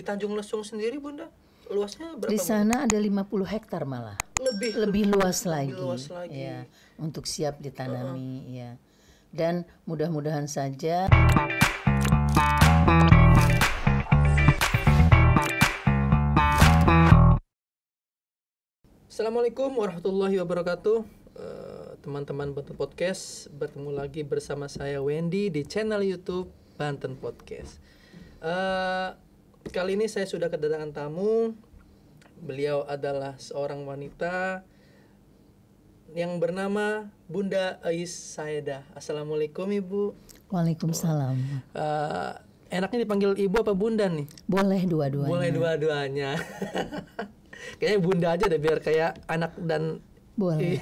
Di Tanjung Lesung sendiri, Bunda, luasnya berapa? Di sana ada 50 hektar malah. Lebih lebih luas lebih lagi. luas lagi. Ya, untuk siap ditanami, uh -huh. ya. Dan mudah-mudahan saja Assalamualaikum warahmatullahi wabarakatuh eh, Teman-teman uh, Banten Podcast Bertemu lagi bersama saya Wendy di channel Youtube Banten Podcast uh, kali ini saya sudah kedatangan tamu. Beliau adalah seorang wanita yang bernama Bunda Ais Saeda. Assalamualaikum Ibu. Waalaikumsalam. Uh, enaknya dipanggil Ibu apa Bunda nih? Boleh dua-duanya. Boleh dua-duanya. Kayaknya Bunda aja deh biar kayak anak dan boleh.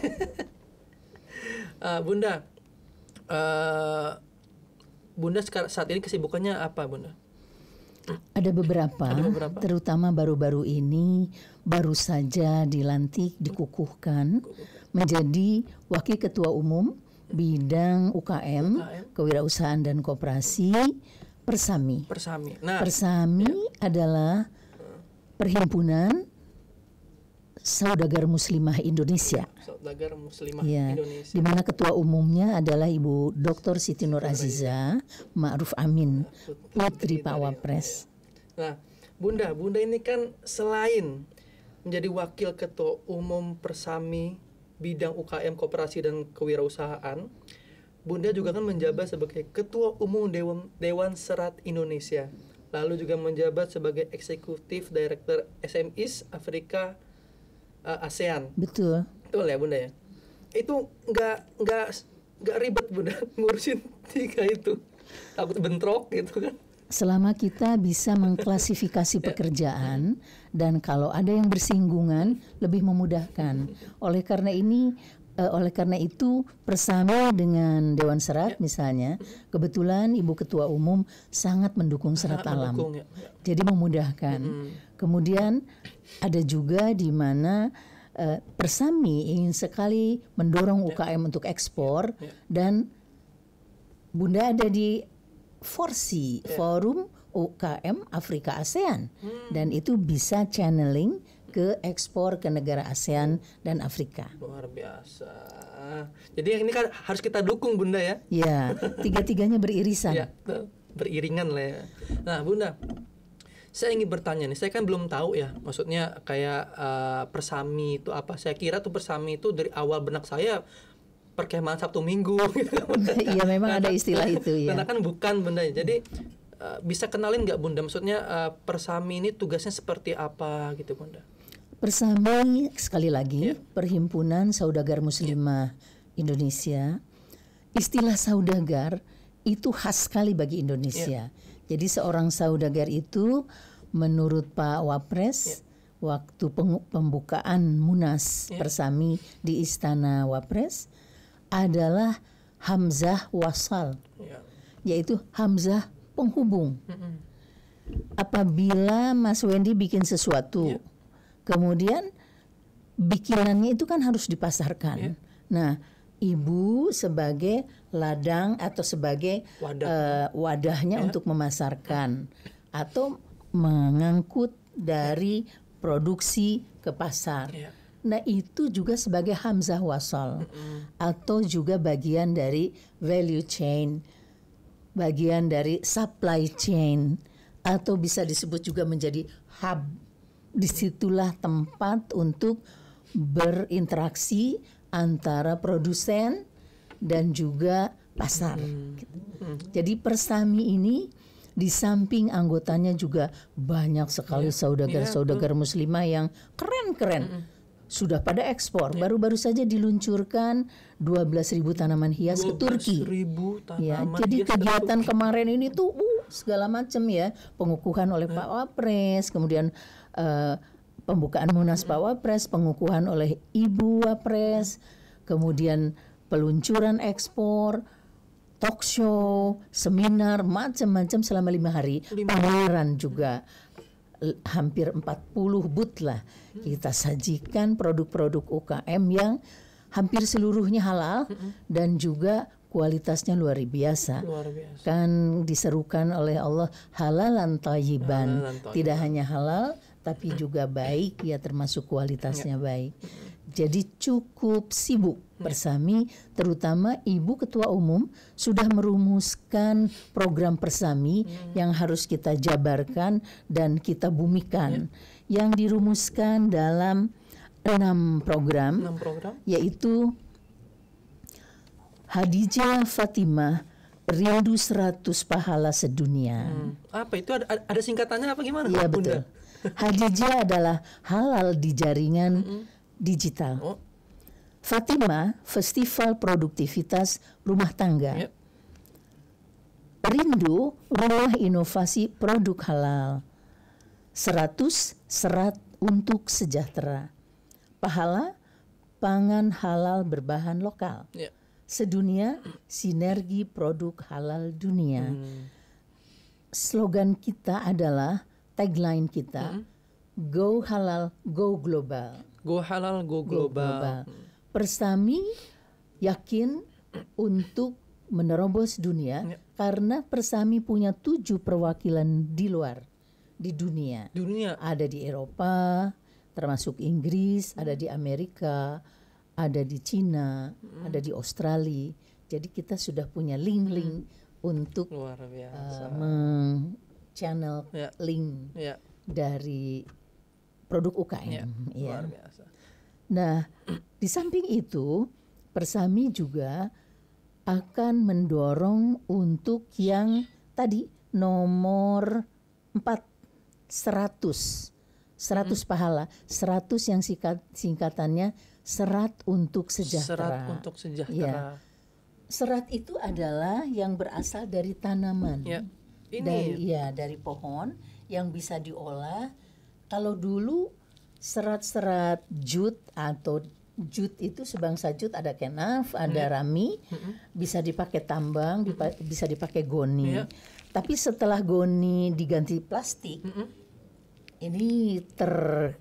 uh, bunda, uh, Bunda saat ini kesibukannya apa Bunda? Gitu. Ada beberapa, ada beberapa, terutama baru-baru ini baru saja dilantik, dikukuhkan menjadi Wakil Ketua Umum Bidang UKM, Kewirausahaan dan kooperasi Persami. Persami. Nah, Persami ya. adalah perhimpunan Saudagar Muslimah Indonesia. Saudagar Muslimah ya, Indonesia. Di mana ketua umumnya adalah Ibu Dr. Siti Nur Aziza Ma'ruf Amin, ya, Putri ya. Pak Wapres. Nah, Bunda, Bunda ini kan selain menjadi wakil ketua umum Persami bidang UKM Koperasi dan Kewirausahaan, Bunda juga kan menjabat sebagai ketua umum Dewan Dewan Serat Indonesia. Lalu juga menjabat sebagai eksekutif Direktur SMIS Afrika uh, ASEAN. Betul. Betul ya bunda ya. Itu nggak nggak nggak ribet bunda ngurusin tiga itu. Takut bentrok gitu kan. Selama kita bisa mengklasifikasi ya. pekerjaan dan kalau ada yang bersinggungan lebih memudahkan. Oleh karena ini uh, oleh karena itu bersama dengan Dewan Serat ya. misalnya, kebetulan Ibu Ketua Umum sangat mendukung Serat Alam. Mendukung, ya. Jadi memudahkan. Hmm. Kemudian ada juga di mana uh, Persami ingin sekali mendorong ya. UKM untuk ya, ekspor ya. dan Bunda ada di Forsi, ya. Forum UKM Afrika ASEAN hmm. dan itu bisa channeling ke ekspor ke negara ASEAN dan Afrika. Luar biasa. Jadi ini kan harus kita dukung Bunda ya. Iya, tiga-tiganya beririsan. ya, beriringan lah ya. Nah, Bunda, saya ingin bertanya nih, saya kan belum tahu ya, maksudnya kayak uh, persami itu apa? Saya kira tuh persami itu dari awal benak saya perkemahan Sabtu Minggu gitu kan, Iya, memang ada istilah itu ya. Karena kan bukan Bunda. Ya. Jadi eh, bisa kenalin nggak Bunda? Maksudnya uh, persami ini tugasnya seperti apa gitu Bunda? Bersama sekali lagi ya. Perhimpunan Saudagar Muslimah ya. Indonesia. Istilah saudagar itu khas sekali bagi Indonesia. Ya. Jadi seorang saudagar itu menurut Pak Wapres ya. waktu pembukaan Munas ya. Persami di Istana Wapres adalah Hamzah Wasal. Ya. Yaitu Hamzah penghubung. Apabila Mas Wendy bikin sesuatu ya. Kemudian bikinannya itu kan harus dipasarkan. Yeah. Nah, ibu sebagai ladang atau sebagai Wadah. uh, wadahnya yeah. untuk memasarkan atau mengangkut dari produksi ke pasar. Yeah. Nah, itu juga sebagai hamzah wasol mm -hmm. atau juga bagian dari value chain, bagian dari supply chain atau bisa disebut juga menjadi hub disitulah tempat untuk berinteraksi antara produsen dan juga pasar. Hmm. Gitu. Hmm. Jadi Persami ini di samping anggotanya juga banyak sekali iya. saudagar-saudagar yeah. Iya, muslimah yang keren-keren. Hmm. sudah pada ekspor. Iya. Baru-baru ya. saja diluncurkan ribu tanaman hias ke Turki. ribu tanaman ya, jadi kegiatan ke kemarin ini tuh uh, segala macam ya, pengukuhan oleh ya. Pak Wapres, kemudian uh, pembukaan Munas Pak Wapres, pengukuhan oleh Ibu Wapres, kemudian peluncuran ekspor, talk show, seminar, macam-macam selama lima hari, pameran juga hampir 40 but lah kita sajikan produk-produk UKM yang hampir seluruhnya halal dan juga kualitasnya luar biasa. luar biasa. Kan diserukan oleh Allah halalan tayiban. halalan tidak hanya halal tapi juga baik ya termasuk kualitasnya ya. baik. Jadi cukup sibuk Persami ya. terutama Ibu Ketua Umum sudah merumuskan program Persami ya. Hmm. yang harus kita jabarkan dan kita bumikan. Ya. Yang dirumuskan dalam enam program, program yaitu Hadijah Fatimah Rindu seratus Pahala Sedunia. Hmm. Apa itu ada, ada singkatannya apa gimana? Iya betul. Hajijia adalah halal di jaringan mm -hmm. digital. Oh. Fatima, Festival Produktivitas Rumah Tangga. Yep. Rindu, Rumah Inovasi Produk Halal. 100 serat untuk sejahtera. Pahala, pangan halal berbahan lokal. Yep. Sedunia, sinergi produk halal dunia. Mm. Slogan kita adalah tagline kita, hmm. go halal, go global. Go halal, go global. Go global. Hmm. Persami yakin untuk menerobos dunia ya. karena Persami punya tujuh perwakilan di luar di dunia. Dunia ada di Eropa, termasuk Inggris, hmm. ada di Amerika, ada di Cina, hmm. ada di Australia. Jadi kita sudah punya link-link hmm. untuk luar biasa. Uh, channel yeah. link yeah. dari produk UKM. Yeah. Ya. Iya. Luar biasa. Nah, di samping itu, Persami juga akan mendorong untuk yang tadi nomor 4 100 100 hmm. pahala, 100 yang singkat, singkatannya serat untuk sejahtera. Serat untuk sejahtera. Ya. Serat itu adalah yang berasal dari tanaman. Yeah. Ini. dari ya dari pohon yang bisa diolah. Kalau dulu serat-serat jut atau jut itu sebangsa jut ada kenaf, ada hmm. rami, hmm. bisa dipakai tambang, dipa hmm. bisa dipakai goni. Yeah. Tapi setelah goni diganti plastik, hmm. ini ter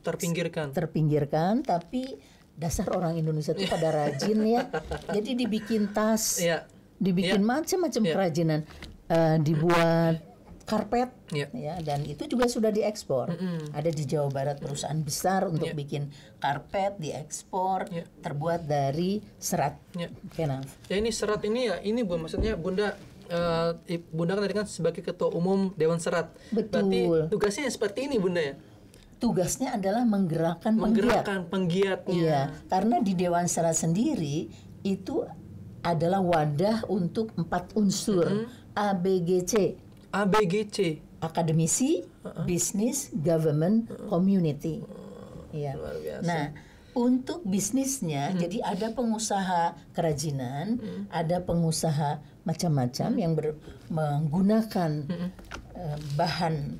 terpinggirkan. Terpinggirkan, tapi dasar orang Indonesia itu pada rajin ya. Jadi dibikin tas, yeah. dibikin yeah. macam-macam yeah. kerajinan. Eh, dibuat karpet yeah. ya dan itu juga sudah diekspor mm -hmm. ada di Jawa Barat perusahaan besar untuk yeah. bikin karpet diekspor yeah. terbuat dari serat yeah. kenaf ya ini serat ini ya ini bu maksudnya bunda uh, bunda kan tadi kan sebagai ketua umum Dewan Serat betul berarti tugasnya seperti ini bunda ya tugasnya adalah menggerakkan menggerakkan penggiat. penggiatnya iya karena di Dewan Serat sendiri itu adalah wadah untuk empat unsur mm -hmm ABGC. ABGC. Akademisi, uh -uh. bisnis, government, uh -uh. community. ya. Luar biasa. Nah, untuk bisnisnya, hmm. jadi ada pengusaha kerajinan, hmm. ada pengusaha macam-macam hmm. yang ber, menggunakan hmm. uh, bahan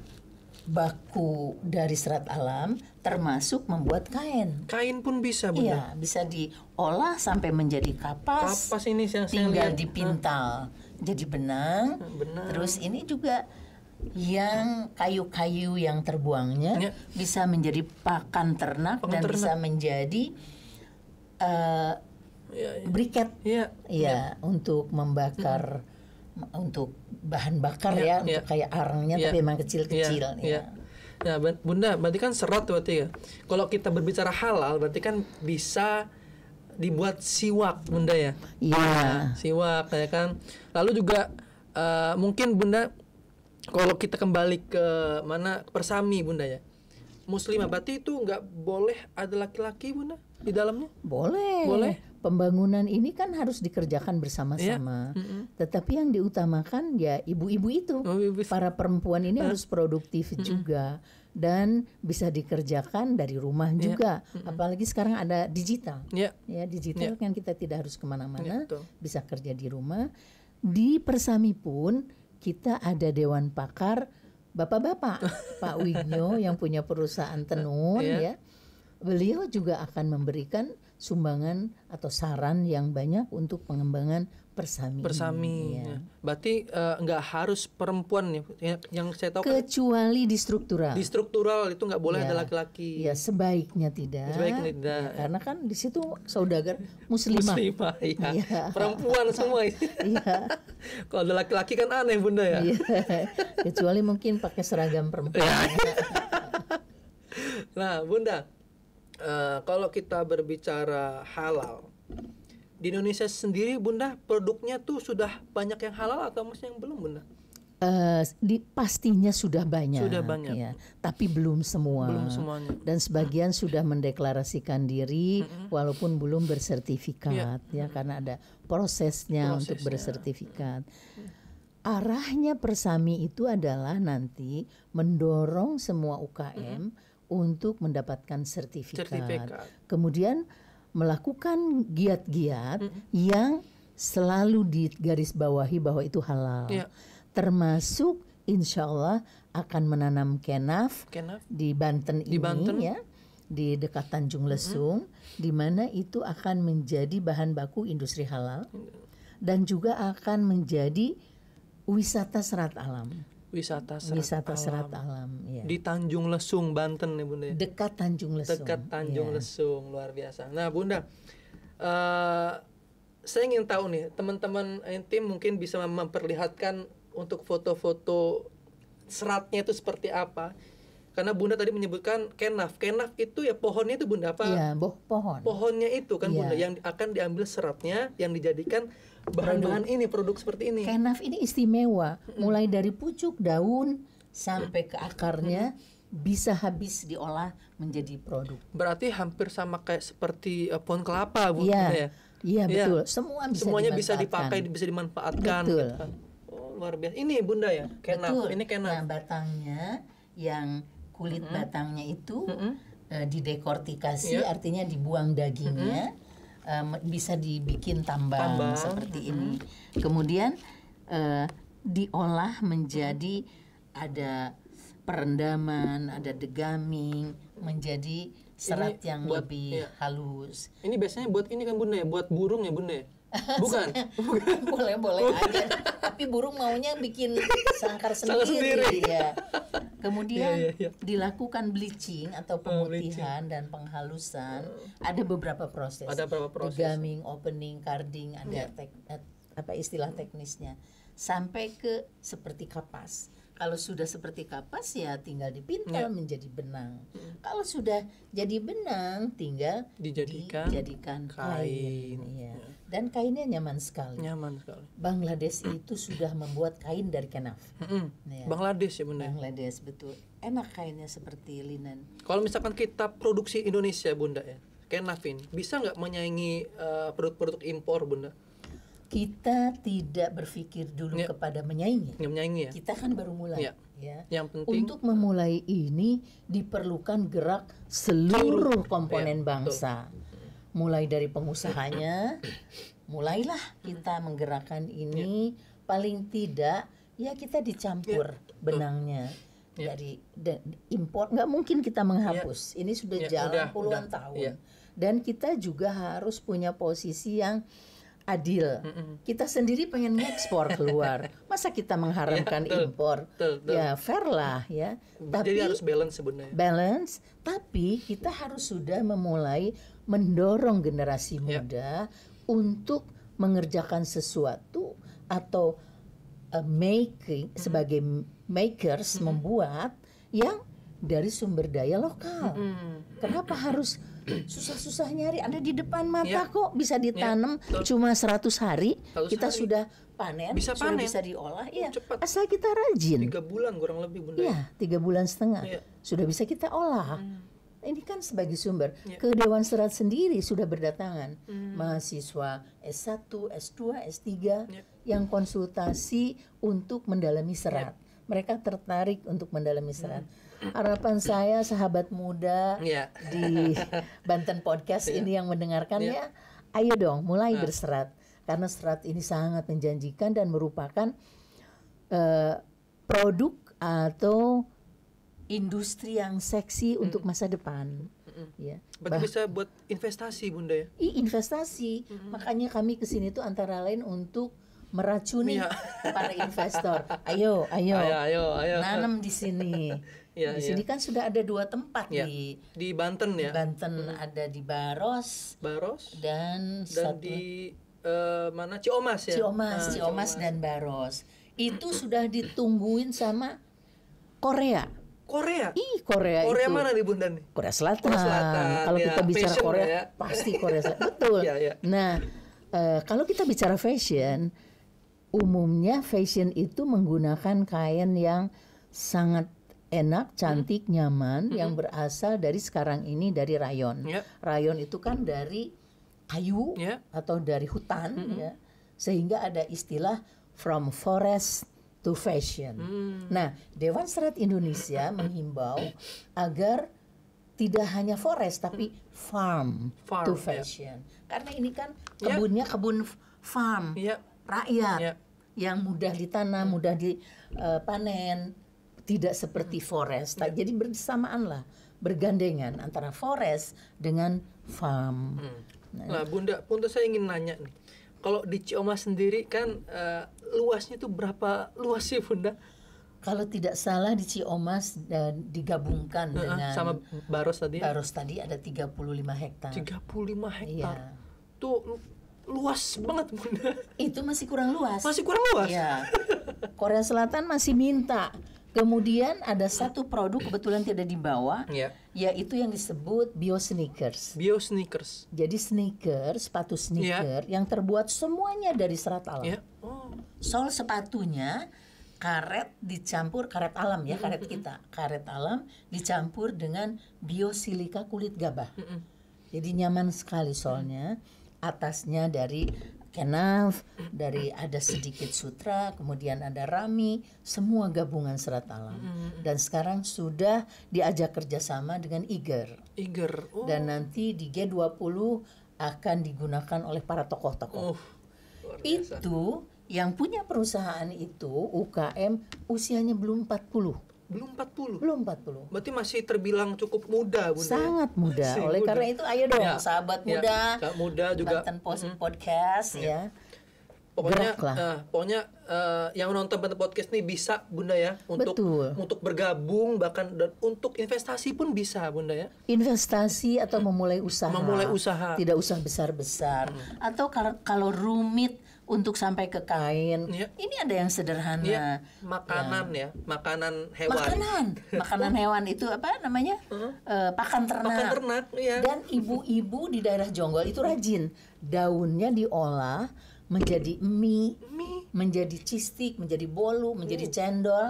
baku dari serat alam, termasuk membuat kain. Kain pun bisa, Bu. Iya, bisa diolah sampai menjadi kapas. Kapas ini saya, saya tinggal dipintal. Hmm jadi benang, hmm, benang. terus ini juga yang kayu-kayu yang terbuangnya ya. bisa menjadi pakan ternak Pakan dan ternak. bisa menjadi uh, ya, ya. briket ya, ya, ya untuk membakar hmm. untuk bahan bakar ya, ya, ya. untuk kayak arangnya ya. tapi memang kecil-kecil ya. ya. ya. Nah, Bunda, berarti kan serat berarti ya. Kalau kita berbicara halal, berarti kan bisa dibuat siwak bunda ya iya yeah. siwak ya kan lalu juga uh, mungkin bunda kalau kita kembali ke mana persami bunda ya muslimah berarti itu nggak boleh ada laki-laki bunda di dalamnya? Boleh. Boleh. Pembangunan ini kan harus dikerjakan bersama-sama. Yeah. Mm -hmm. Tetapi yang diutamakan ya ibu-ibu itu, oh, ibu. para perempuan ini uh. harus produktif mm -hmm. juga dan bisa dikerjakan dari rumah yeah. juga. Mm -hmm. Apalagi sekarang ada digital. Yeah. Ya, digital yeah. kan kita tidak harus kemana-mana, yeah, iya, bisa kerja di rumah. Di Persami pun kita ada dewan pakar bapak-bapak, Pak Wigno yang punya perusahaan tenun yeah. ya beliau juga akan memberikan sumbangan atau saran yang banyak untuk pengembangan persami. Persami. Iya. Ya. Berarti eh, nggak harus perempuan ya, ya yang saya tahu. Kan Kecuali kan, di struktural. Di struktural itu nggak boleh ya. ada iya. laki-laki. Ya sebaiknya tidak. Sebaiknya tidak. Ya, karena kan di situ saudagar muslimah. Muslimah ya. ya. Perempuan semua. Iya. Kalau ada laki-laki kan aneh bunda ya. ya. Kecuali mungkin pakai seragam perempuan. Ya. nah bunda Eh, kalau kita berbicara halal di Indonesia sendiri bunda produknya tuh sudah banyak yang halal atau masih yang belum bunda? Uh, di, pastinya sudah banyak, sudah banyak, ya. Tapi belum semua. Belum semuanya. Dan sebagian hmm. sudah mendeklarasikan diri, hmm. walaupun belum bersertifikat, iya. ya, ya hmm. karena ada prosesnya, prosesnya. untuk bersertifikat. Hmm. Arahnya persami itu adalah nanti mendorong semua UKM hmm untuk mendapatkan sertifikat. sertifikat. Kemudian melakukan giat-giat mm -hmm. yang selalu digarisbawahi bahwa itu halal. Yeah. Termasuk insya Allah akan menanam kenaf, kenaf. di Banten di ini Banten. ya di dekat Tanjung Lesung, -hmm. di mana itu akan menjadi bahan baku industri halal iya. dan juga akan menjadi wisata serat alam wisata serat wisata serat alam ya. di Tanjung Lesung Banten nih bunda dekat Tanjung Lesung dekat Tanjung ya. Lesung luar biasa nah bunda uh, saya ingin tahu nih teman-teman tim mungkin bisa memperlihatkan untuk foto-foto seratnya itu seperti apa karena bunda tadi menyebutkan kenaf kenaf itu ya pohonnya itu bunda apa ya pohon pohonnya itu kan ya. bunda yang akan diambil seratnya yang dijadikan bahan-bahan ini produk seperti ini. Kenaf ini istimewa, mulai dari pucuk daun sampai ke akarnya bisa habis diolah menjadi produk. Berarti hampir sama kayak seperti uh, pohon kelapa, Bu. Iya. Gitu ya? Iya, ya. betul. Semua bisa Semuanya bisa dipakai, bisa dimanfaatkan. Betul. Gitu kan? Oh, luar biasa. Ini Bunda ya, kenaf. Betul. Ini kenaf. Nah, batangnya yang kulit mm -hmm. batangnya itu mm -hmm. uh, didekortikasi, yeah. artinya dibuang dagingnya. Mm -hmm um, bisa dibikin tambang, tambang. seperti hmm. ini. Kemudian uh, diolah menjadi ada perendaman, ada degaming, menjadi serat ini yang buat, lebih iya. halus. Ini biasanya buat ini kan bunda ya, buat burung ya bunda ya. Bukan. bukan. boleh boleh aja. Tapi burung maunya bikin sangkar sendiri. sendiri. Ya. Kemudian yeah, yeah, yeah. dilakukan bleaching atau oh, pemutihan oh, dan penghalusan. ada beberapa proses. Ada beberapa proses. Degaming, opening, carding, ada yeah. tek, eh, apa istilah teknisnya. Sampai ke seperti kapas. Kalau sudah seperti kapas ya tinggal dipintal ya. menjadi benang. Hmm. Kalau sudah jadi benang tinggal dijadikan, dijadikan kain. kain. Ya. Ya. Dan kainnya nyaman sekali. Nyaman sekali. Bangladesh itu sudah membuat kain dari kenaf. Ya. Bangladesh ya benar. Bangladesh betul. Enak kainnya seperti linen. Kalau misalkan kita produksi Indonesia bunda ya, kenafin bisa nggak menyaingi eh, produk-produk uh, -produk impor bunda? kita tidak berpikir dulu ya. kepada menyaingi. Ya, menyaingi ya. Kita kan baru mulai. Ya. Ya. Yang penting untuk memulai ini diperlukan gerak seluruh komponen ya, bangsa. Betul. Mulai dari pengusahanya, mulailah kita menggerakkan ini ya. paling tidak ya kita dicampur ya. benangnya ya. dari de, import nggak mungkin kita menghapus ya. ini sudah ya, jalan udah, puluhan udah. Ya. tahun ya. dan kita juga harus punya posisi yang adil. Mm-mm. Kita sendiri pengen ekspor keluar. Masa kita mengharamkan ya, impor? Ya fair lah ya. Tapi, harus balance sebenarnya. Balance, tapi kita harus sudah memulai mendorong generasi ya. muda untuk mengerjakan sesuatu atau uh, making mm sebagai makers mm membuat yang dari sumber daya lokal. Mm-hmm. Kenapa harus susah-susah nyari ada di depan mata ya. kok bisa iya, ditanam ya. cuma 100 hari 100 kita sudah panen bisa panen sudah bisa diolah ya asal kita rajin tiga bulan kurang lebih bunda ya tiga bulan setengah ya. sudah bisa kita olah hmm ini kan sebagai sumber. Yeah. Ke Dewan Serat sendiri sudah berdatangan hmm. mahasiswa S1, S2, S3 yeah. yang konsultasi untuk mendalami serat. Yeah. Mereka tertarik untuk mendalami serat. Hmm harapan saya sahabat muda yeah. di Banten Podcast yeah. ini iya. yang mendengarkannya, yeah. ayo dong mulai nah. berserat karena serat ini sangat menjanjikan dan merupakan uh, produk atau industri yang seksi hmm. untuk masa depan. Ya. Berarti bisa buat investasi Bunda ya? I, investasi. Mm. Makanya kami ke sini tuh antara lain untuk meracuni yeah. para investor. Ayo, ayo. Ayo, ayo, ayo. Nanam di sini. Ya, di sini iya. kan sudah ada dua tempat ya. di di Banten ya. Di Banten hmm. ada di Baros. Baros. Dan, dan satu di uh, mana Ciomas ya. Ciomas, ah, Ciomas, dan Baros. Itu sudah ditungguin sama Korea. Korea. Ih, Korea. Korea itu. mana nih Bunda nih? Korea Selatan. Selatan. Kalau ya, kita bicara Korea, ya. pasti Korea Selatan. Betul. ya, ya. Nah, uh, kalau kita bicara fashion, umumnya fashion itu menggunakan kain yang sangat enak, cantik, hmm. nyaman hmm. yang berasal dari sekarang ini dari rayon. Yep. Ya. Rayon itu kan dari kayu yep. Ya. atau dari hutan hmm. ya. Sehingga ada istilah from forest to fashion. Hmm. Nah, Dewan Serat Indonesia menghimbau agar tidak hanya forest tapi farm, farm to ya. fashion. Yep. Karena ini kan kebunnya yep. kebun farm. Yep. Rakyat yep. yang mudah ditanam, hmm. mudah dipanen. Uh, tidak seperti hmm. forest. Tak? Ya. Jadi bersamaan lah, bergandengan antara forest dengan farm. Hmm. Nah, nah Bunda, untuk saya ingin nanya nih, kalau di Cioma sendiri kan uh, luasnya itu berapa luas sih Bunda? Kalau tidak salah di Ciomas dan eh, digabungkan uh, dengan sama Baros tadi. Ya? Baros tadi ada 35 hektar. 35 iya. hektar. Iya. Tuh luas banget bunda itu masih kurang luas masih kurang luas Iya. Korea Selatan masih minta Kemudian ada satu produk kebetulan tidak dibawa, yeah. yaitu yang disebut bio sneakers. Bio sneakers. Jadi sneakers, sepatu ya. sneaker yeah. yang terbuat semuanya dari serat alam. Yeah. Oh. Sol sepatunya karet dicampur karet alam ya karet kita karet alam dicampur dengan biosilika kulit gabah jadi nyaman sekali soalnya atasnya dari Kenaf dari ada sedikit sutra, kemudian ada rami, semua gabungan serat alam. Hmm. Dan sekarang sudah diajak kerjasama dengan IGER. IGER. Oh. Dan nanti di G20 akan digunakan oleh para tokoh-tokoh. Oh, itu yang punya perusahaan itu UKM usianya belum 40. Belum 40. Belum 40. Berarti masih terbilang cukup muda, Bunda. Ya? Sangat muda. Masih Oleh muda. karena itu ayo dong ya, sahabat ya, muda. Sahabat muda juga Banten Post mm, podcast ya. ya. Pokoknya uh, pokoknya uh, yang nonton Banten podcast ini bisa, Bunda ya, untuk Betul. untuk bergabung bahkan dan untuk investasi pun bisa, Bunda ya. Investasi atau memulai usaha. Memulai usaha. Tidak usah besar-besar. Hmm. Atau kalau rumit untuk sampai ke kain. Ya. Ini ada yang sederhana. Ya. Makanan ya. ya, makanan hewan. Makanan, makanan oh. hewan itu apa namanya? Uh-huh. Uh, pakan ternak. Pakan ternak, ya. Dan ibu-ibu di daerah Jonggol itu rajin. Daunnya diolah menjadi mie, mie. menjadi cistik, menjadi bolu, menjadi uh. cendol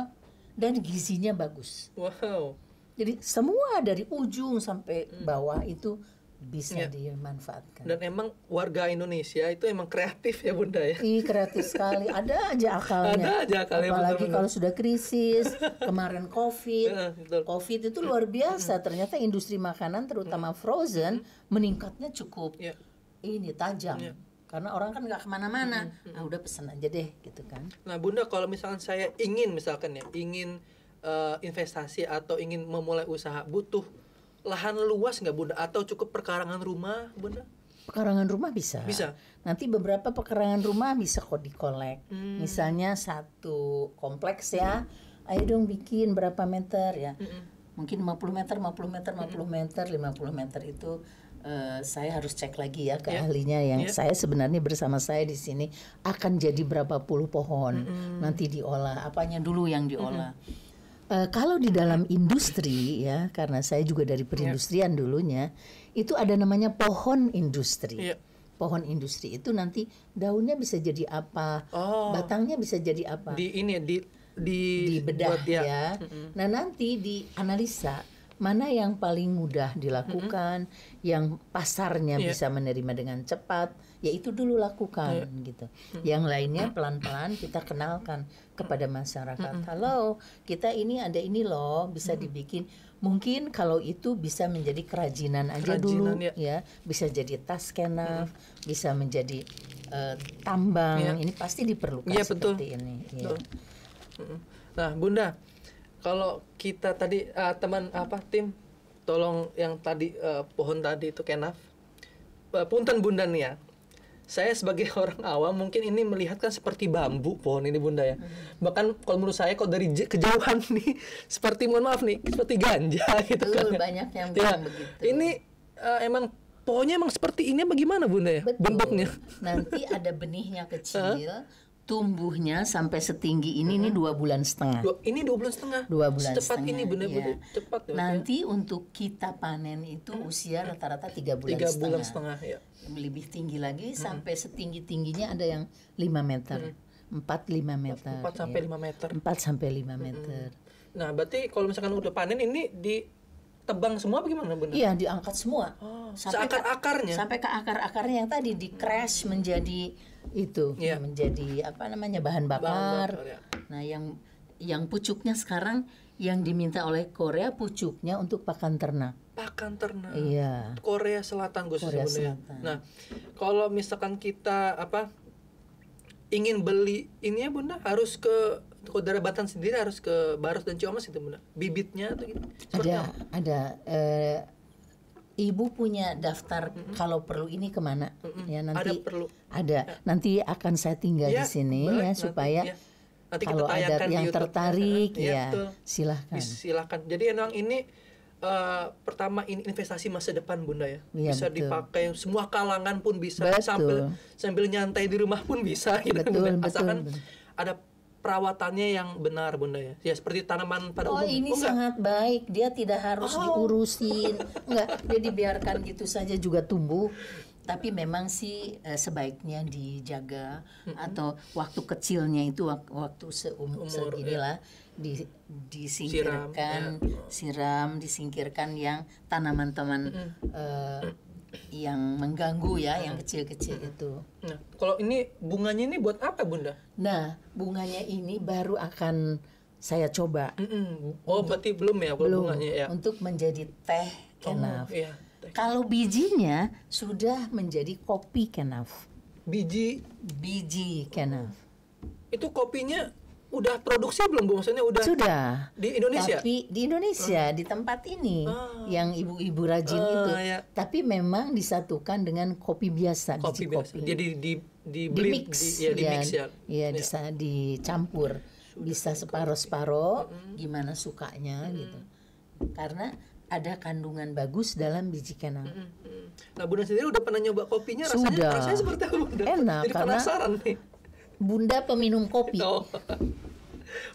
dan gizinya bagus. Wow. Jadi semua dari ujung sampai hmm. bawah itu bisa ya. dimanfaatkan. Dan emang warga Indonesia itu emang kreatif ya Bunda ya. Iya kreatif sekali, ada aja akalnya. Ada aja akalnya. Apalagi kalau sudah krisis, kemarin COVID, ya, betul. COVID itu luar biasa. Ternyata industri makanan terutama frozen meningkatnya cukup ya. ini tajam. Ya karena orang kan nggak kemana-mana hmm, nah udah pesen aja deh gitu kan nah bunda kalau misalkan saya ingin misalkan ya ingin uh, investasi atau ingin memulai usaha butuh lahan luas nggak bunda atau cukup perkarangan rumah bunda perkarangan rumah bisa. Bisa. Nanti beberapa pekarangan rumah bisa kok dikolek. Hmm. Misalnya satu kompleks ya, hmm. ayo dong bikin berapa meter ya. Hmm. Mungkin 50 meter, 50 meter, 50 hmm. meter, 50 meter itu uh, saya harus cek lagi ya, ya. ke yeah. ahlinya yang yeah. saya sebenarnya bersama saya di sini akan jadi berapa puluh pohon. Hmm. Nanti diolah, apanya dulu yang diolah. Hmm Uh, kalau di dalam industri ya, karena saya juga dari iya. perindustrian yeah. dulunya, itu ada namanya pohon industri. Yeah. Pohon industri itu nanti daunnya bisa jadi apa, oh. batangnya bisa jadi apa. Di ini di di, di bedah ya. ya. Mm -hmm. Nah nanti di analisa mana yang paling mudah dilakukan, mm -hmm. yang pasarnya yeah. bisa menerima dengan cepat, ya itu dulu lakukan yeah. gitu. Mm -hmm. Yang lainnya pelan-pelan kita kenalkan kepada masyarakat. Mm -hmm. Halo, kita ini ada ini loh, bisa mm -hmm. dibikin. Mungkin kalau itu bisa menjadi kerajinan aja kerajinan, dulu ya. ya, bisa jadi tas kenaf, mm -hmm. bisa menjadi uh, tambang. Yeah. Ini pasti diperlukan yeah, iya, seperti iya. betul. ini. Betul. Nah, Bunda kalau kita tadi uh, teman apa tim tolong yang tadi uh, pohon tadi itu kenaf uh, punten bunda nih ya saya sebagai orang awam mungkin ini melihatkan seperti bambu pohon ini bunda ya hmm. bahkan kalau menurut saya kalau dari kejauhan nih seperti mohon maaf nih seperti ganja gitu Betul, kan banyak yang ya. begitu ini uh, emang pohonnya emang seperti ini bagaimana bunda ya bentuknya nanti ada benihnya kecil tumbuhnya sampai setinggi ini ini dua bulan setengah. Dua, ini dua bulan setengah. Dua bulan Secepat setengah. ini benar-benar iya. ya. cepat. Ya. Nanti untuk kita panen itu usia rata-rata tiga bulan setengah. tiga bulan setengah ya. Lebih tinggi lagi -hmm. sampai setinggi tingginya ada yang lima meter. empat lima meter. empat iya. sampai lima meter. empat sampai lima meter. Nah, berarti kalau misalkan udah panen ini di tebang semua bagaimana benar? Iya diangkat semua. Oh, sampai akar akarnya. sampai ke akar akarnya yang tadi di crash menjadi itu ya. menjadi apa namanya bahan bakar. Bahan bakar ya. Nah, yang yang pucuknya sekarang yang diminta oleh Korea pucuknya untuk pakan ternak. Pakan ternak. Iya. Korea Selatan gue Korea sebenarnya. Selatan. Nah, kalau misalkan kita apa ingin beli ini ya bunda harus ke Kodara Batan sendiri harus ke Barus dan Ciamas itu bunda. Bibitnya atau gitu. ada ada eh Ibu punya daftar mm -hmm. kalau perlu ini kemana mm -hmm. ya nanti ada perlu ada ya. nanti akan saya tinggal ya, di sini baik, ya nanti, supaya ya. nanti kalau ada yang tertarik ya, ya silahkan silahkan jadi emang ini uh, pertama ini investasi masa depan bunda ya, ya bisa betul. dipakai semua kalangan pun bisa betul. sambil sambil nyantai di rumah pun bisa gitu betul, asalkan betul. ada perawatannya yang benar bunda ya ya seperti tanaman pada oh, umumnya oh ini oh, sangat baik dia tidak harus oh. diurusin enggak dia dibiarkan gitu saja juga tumbuh tapi memang sih eh, sebaiknya dijaga hmm atau waktu kecilnya itu waktu, seumur um-, seginilah ya. di, disingkirkan siram, ya. siram disingkirkan yang tanaman-tanaman mm-hmm yang mengganggu ya, hmm. yang kecil-kecil hmm. itu. Nah, kalau ini bunganya ini buat apa, Bunda? Nah, bunganya ini baru akan saya coba. mm Oh, berarti belum ya belum, bunganya ya. Untuk menjadi teh kenaf. Oh, iya, Kalau bijinya sudah menjadi kopi kenaf. Biji biji kenaf. Itu kopinya udah produksi belum Bu? Maksudnya udah Sudah. di Indonesia? Tapi di Indonesia, hmm. di tempat ini ah. yang ibu-ibu rajin uh, itu. Ya. Tapi memang disatukan dengan kopi biasa, kopi biji biasa. kopi. Jadi di di, di mix, di, ya, di iya. ya, iya, ya. dicampur. Bisa separoh-separoh hmm. gimana sukanya hmm. gitu. Karena ada kandungan bagus dalam biji kenang. -hmm. Nah, Bunda sendiri udah pernah nyoba kopinya, rasanya, Sudah. rasanya seperti apa? Bunda? Enak, Jadi karena penasaran nih bunda peminum kopi. Oh.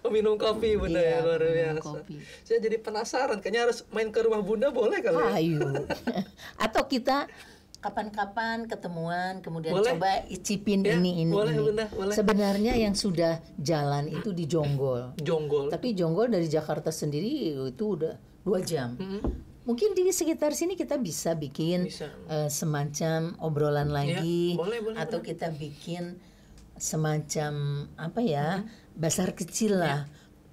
Peminum kopi bunda ya, iya, ya luar biasa. Kopi. Saya jadi penasaran, kayaknya harus main ke rumah bunda boleh kali. Ya? Ayo. Atau kita kapan-kapan ketemuan kemudian boleh. coba icipin ya, ini ini boleh, ini. Bunda, boleh. Sebenarnya yang sudah jalan itu di Jonggol. Jonggol. Tapi Jonggol dari Jakarta sendiri itu udah dua jam. Mm -hmm. Mungkin di sekitar sini kita bisa bikin bisa. Uh, semacam obrolan ya, lagi ya, boleh, boleh, atau boleh. kita bikin semacam apa ya mm-hmm. besar kecil lah yeah.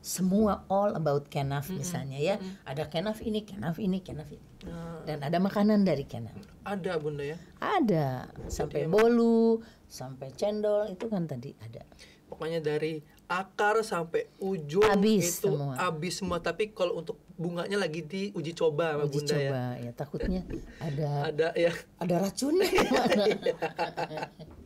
semua all about kenaf mm-hmm. misalnya ya mm-hmm. ada kenaf ini kenaf ini kenaf ini ah. dan ada makanan dari kenaf ada bunda ya ada sampai Jadi, bolu sampai cendol itu kan tadi ada pokoknya dari akar sampai ujung abis itu semua. abis semua tapi kalau untuk bunganya lagi di uji coba uji bunda ya? coba, ya. ya takutnya ada ada ya ada racunnya iya.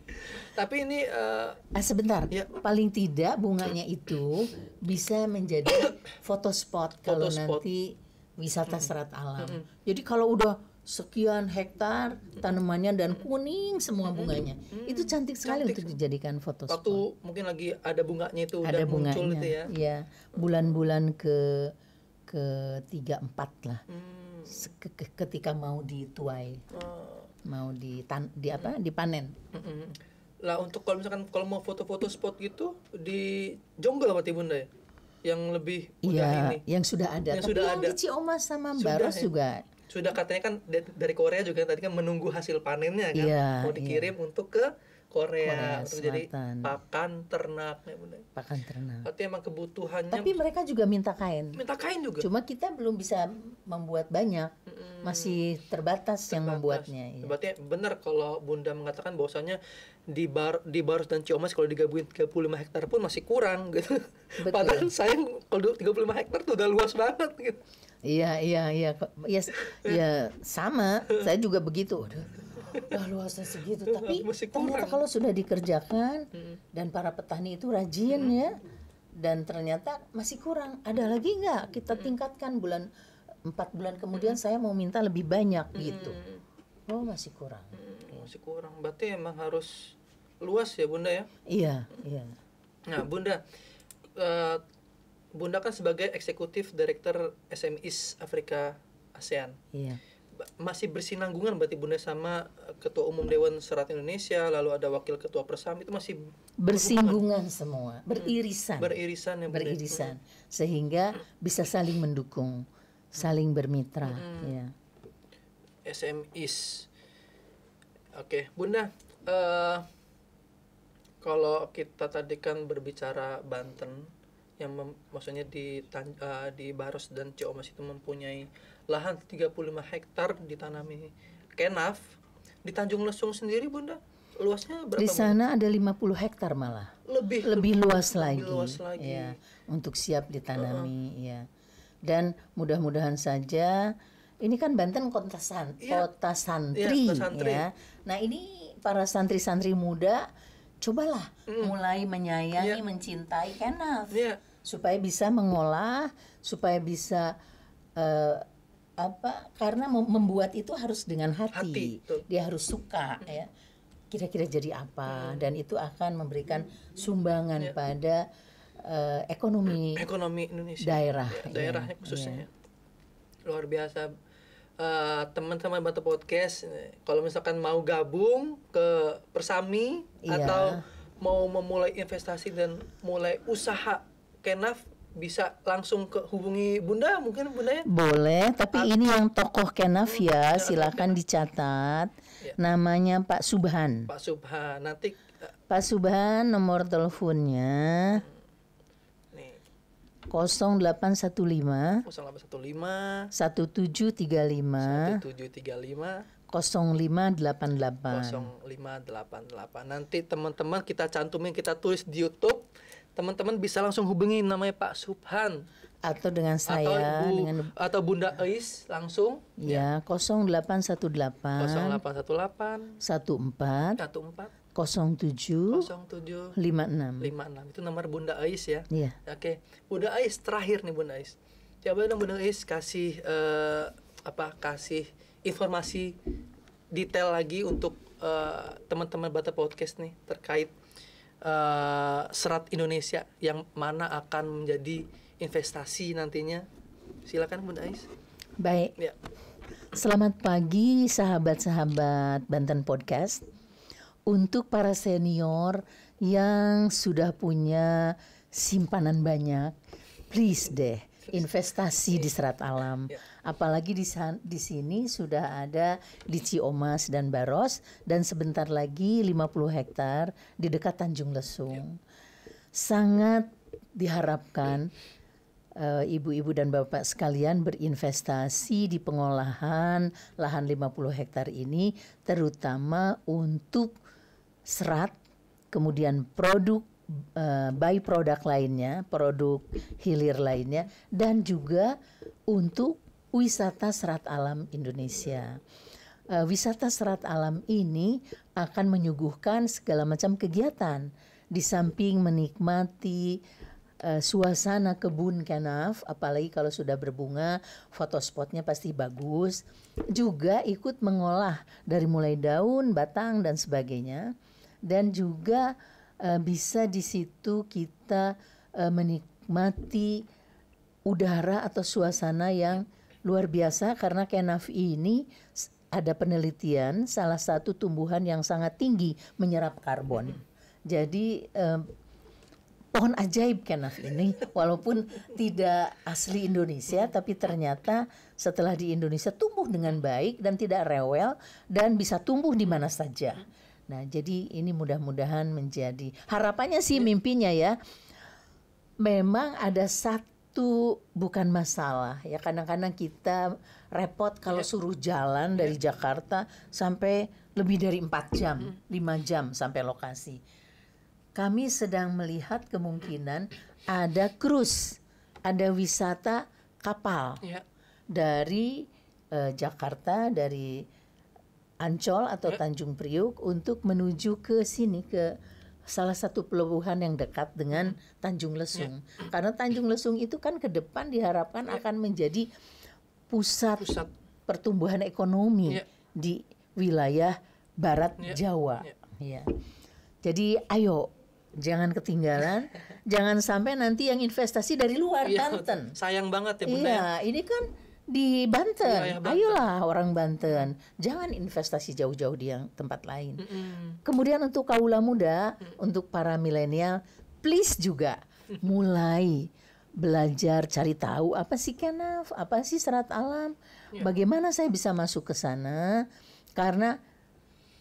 Tapi ini uh, sebentar. Ya. Paling tidak bunganya itu bisa menjadi foto spot kalau spot. nanti wisata serat alam. Jadi kalau udah sekian hektar tanamannya dan kuning semua bunganya. Itu cantik sekali cantik. untuk dijadikan foto spot. Waktu mungkin lagi ada bunganya itu ada udah gitu bunganya, muncul itu ya. Iya, bulan-bulan ke ke tiga empat lah hmm. ketika mau dituai oh. mau ditan, di apa dipanen mm lah untuk kalau misalkan kalau mau foto-foto spot gitu di Jonggol berarti Bunda ya? Yang lebih iya, ini. yang sudah ada. Yang Tapi sudah yang ada. di Ciomas sama Baros ya. juga sudah katanya kan dari Korea juga tadi kan menunggu hasil panennya kan iya, mau dikirim iya. untuk ke Korea, Korea jadi pakan ternak ya pakan ternak tapi emang kebutuhannya tapi mereka juga minta kain minta kain juga cuma kita belum bisa membuat banyak masih terbatas, terbatas yang membuatnya ya. berarti benar kalau bunda mengatakan bahwasanya di bar di Barus dan Ciomas kalau digabungin 35 hektar pun masih kurang gitu Betul. padahal saya kalau 35 hektar tuh udah luas banget gitu Iya, iya, iya, yes, iya, sama. Saya juga begitu wah luasnya segitu nah, tapi ternyata kalau sudah dikerjakan hmm. dan para petani itu rajin hmm. ya dan ternyata masih kurang ada lagi nggak kita tingkatkan bulan empat bulan kemudian hmm. saya mau minta lebih banyak hmm. gitu oh masih kurang hmm, masih kurang berarti emang harus luas ya bunda ya iya iya nah bunda uh, bunda kan sebagai eksekutif direktur SMIS Afrika ASEAN iya masih bersinanggungan berarti Bunda sama eh, Ketua Umum Dewan Serat Indonesia, lalu ada Wakil Ketua Persam itu masih bersinggungan semua, hmm. beririsan. beririsan ya Beririsan. Hmm. Sehingga bisa saling mendukung, hmm. saling bermitra, hmm. ya. SMIs. Oke, Bunda, uh, kalau kita tadi kan berbicara Banten yang maksudnya di uh, di Baros dan Ciomas itu mempunyai lahan 35 hektar ditanami kenaf. Di Tanjung Lesung sendiri, Bunda, luasnya berapa? Di sana ada 50 hektar malah. Lebih lebih, luas lebih lagi. Lebih luas lagi. Ya, untuk siap ditanami, uh -huh. ya. Dan mudah-mudahan saja ini kan Banten kota, san, ya. kota iya, santri, ya, santri ya. Nah, ini para santri-santri muda cobalah mm. mulai menyayangi, yeah. mencintai kenaf. Yeah. Supaya bisa mengolah, supaya bisa uh, apa karena membuat itu harus dengan hati, hati dia harus suka ya kira-kira jadi apa hmm. dan itu akan memberikan sumbangan ya. pada uh, ekonomi ekonomi Indonesia daerah ya, ya. daerahnya ya, khususnya ya. luar biasa eh, teman teman-teman Batu Podcast eh, kalau misalkan mau gabung ke Persami ya. atau mau memulai investasi dan mulai usaha Kenaf bisa langsung ke hubungi Bunda mungkin Bunda ya? Boleh, tapi ah. ini yang tokoh Kenaf ya, hmm, silakan dicatat. Ya. Namanya Pak Subhan. Pak Subhan, nanti uh, Pak Subhan nomor teleponnya hmm. nih. 0815 0815 1735 1735 0588 0588 nanti teman-teman kita cantumin kita tulis di YouTube teman-teman bisa langsung hubungi namanya Pak Subhan atau dengan saya atau, Bu, dengan atau Bunda Ais langsung ya, ya 0818 0818 14 14 07 07 56 56 itu nomor Bunda Eis ya. ya Oke. Bunda Eis terakhir nih Bunda Eis. Coba dong Bunda Eis kasih uh, apa kasih informasi detail lagi untuk uh, teman-teman Bata Podcast nih terkait Eh, serat Indonesia yang mana akan menjadi investasi nantinya? Silakan Bunda Ais. Baik. Ya. Selamat pagi sahabat-sahabat Banten Podcast. Untuk para senior yang sudah punya simpanan banyak, please deh investasi di iya. serat alam. Iya. Apalagi di, di sini sudah ada di Ciomas dan Baros dan sebentar lagi 50 hektar di dekat Tanjung Lesung. Iya. Sangat diharapkan eh, ibu-ibu uh, dan bapak sekalian berinvestasi di pengolahan lahan 50 hektar ini terutama untuk serat kemudian produk uh, produk lainnya, produk hilir lainnya, dan juga untuk wisata serat alam Indonesia. Uh, wisata serat alam ini akan menyuguhkan segala macam kegiatan di samping menikmati uh, suasana kebun kenaf, apalagi kalau sudah berbunga, foto spotnya pasti bagus. Juga ikut mengolah dari mulai daun, batang dan sebagainya, dan juga Eh, bisa di situ kita uh, menikmati udara atau suasana yang luar biasa karena Kenaf ini ada penelitian salah satu tumbuhan yang sangat tinggi menyerap karbon. Jadi eh, pohon ajaib kenaf ini walaupun tidak asli Indonesia tapi ternyata setelah di Indonesia tumbuh dengan baik dan tidak rewel dan bisa tumbuh di mana saja. Nah, jadi ini mudah-mudahan menjadi harapannya sih mimpinya ya. Memang ada satu bukan masalah ya kadang-kadang kita repot kalau ya. suruh jalan ya. dari Jakarta sampai lebih dari 4 jam, 5 jam sampai lokasi. Kami sedang melihat kemungkinan ada cruise, ada wisata kapal. Ya. Dari uh, Jakarta dari Ancol atau ya. Tanjung Priuk untuk menuju ke sini ke salah satu pelabuhan yang dekat dengan hmm. Tanjung Lesung. Ya. Karena Tanjung Lesung itu kan ke depan diharapkan ya. akan menjadi pusat, pusat. pertumbuhan ekonomi di wilayah barat Jawa. Ya. Iya. Jadi ayo jangan ketinggalan, jangan sampai nanti yang investasi dari luar Ya, Sayang banget ya Bunda. Iya, ini kan di Banten. ayo lah Banten. Ayolah orang Banten, jangan investasi jauh-jauh di yang tempat lain. Mm -hmm. Kemudian untuk kaula muda, mm -hmm. untuk para milenial, please juga mulai belajar cari tahu apa sih kenaf, apa sih serat alam, yeah. bagaimana saya bisa masuk ke sana karena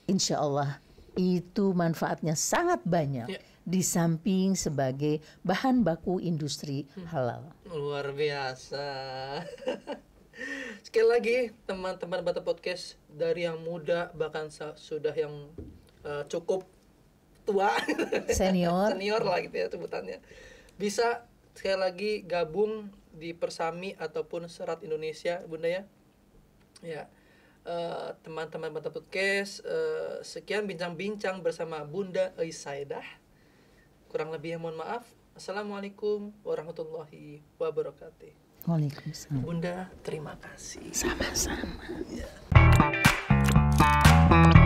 insya Allah itu manfaatnya sangat banyak. Yeah di samping sebagai bahan baku industri hmm. halal. Luar biasa. Sekali lagi teman-teman Bata Podcast dari yang muda bahkan sudah yang uh, cukup tua senior senior lah gitu ya sebutannya bisa sekali lagi gabung di Persami ataupun Serat Indonesia Bunda ya ya teman eh, teman-teman Bata Podcast uh, sekian bincang-bincang bersama Bunda Isaidah kurang lebih ya, mohon maaf Assalamualaikum warahmatullahi wabarakatuh Waalaikumsalam. Bunda, terima kasih. Sama-sama. Yeah.